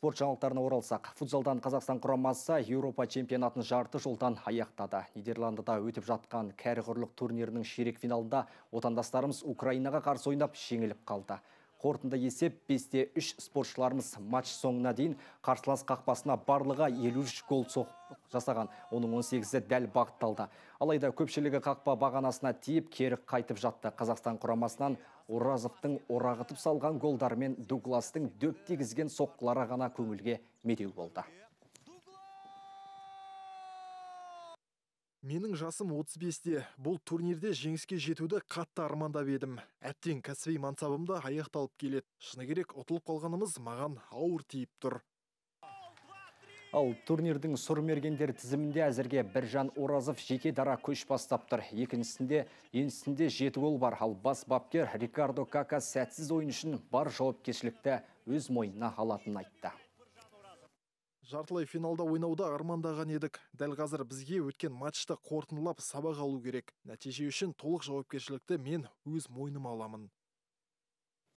Спорт жаңалықтарына оралсақ, футзалдан Қазақстан құрамасы Еуропа чемпионатын жарты жолдан аяқтады. Нидерландыда өтіп жатқан кәрі құрлық турнирінің ширек финалында отандастарымыз Украинаға қарсы ойнап жеңіліп қалды. Қорытынды есеп бесте үш спортшыларымыз матч соңына дейін қарсылас қақпасына барлыға үш гол соқ жасаған. Оның 18-і дәл бағытталды. Алайда көпшілігі қақпа бағанасына тиіп, кері қайтып жатты. Қазақстан құрамасынан Оразовтың орағытып салған мен Дугластың дөп тегізген соққылары ғана көңілге медеу болды. Менің жасым 35 де Бұл турнирде жеңіске жетуді қатты армандап едім. Әттен кәсіби мансабымда аяқталып келеді. Шыны керек, ұтылып қалғанымыз маған ауыр тиіп тұр. Ал турнирдің сұр тізімінде әзірге Біржан Оразов жеке дара көш бастап тұр. Екіншісінде енісінде жеті гол бар. Ал бас бапкер Рикардо Кака сәтсіз ойын үшін бар кешілікті өз мойнына алатынын айтты. Жартылай финалда ойнауды армандаған едік. Дәл қазір бізге өткен матчты қорытындылап сабақ алу керек. Нәтиже үшін толық жауапкершілікті мен өз мойныма аламын.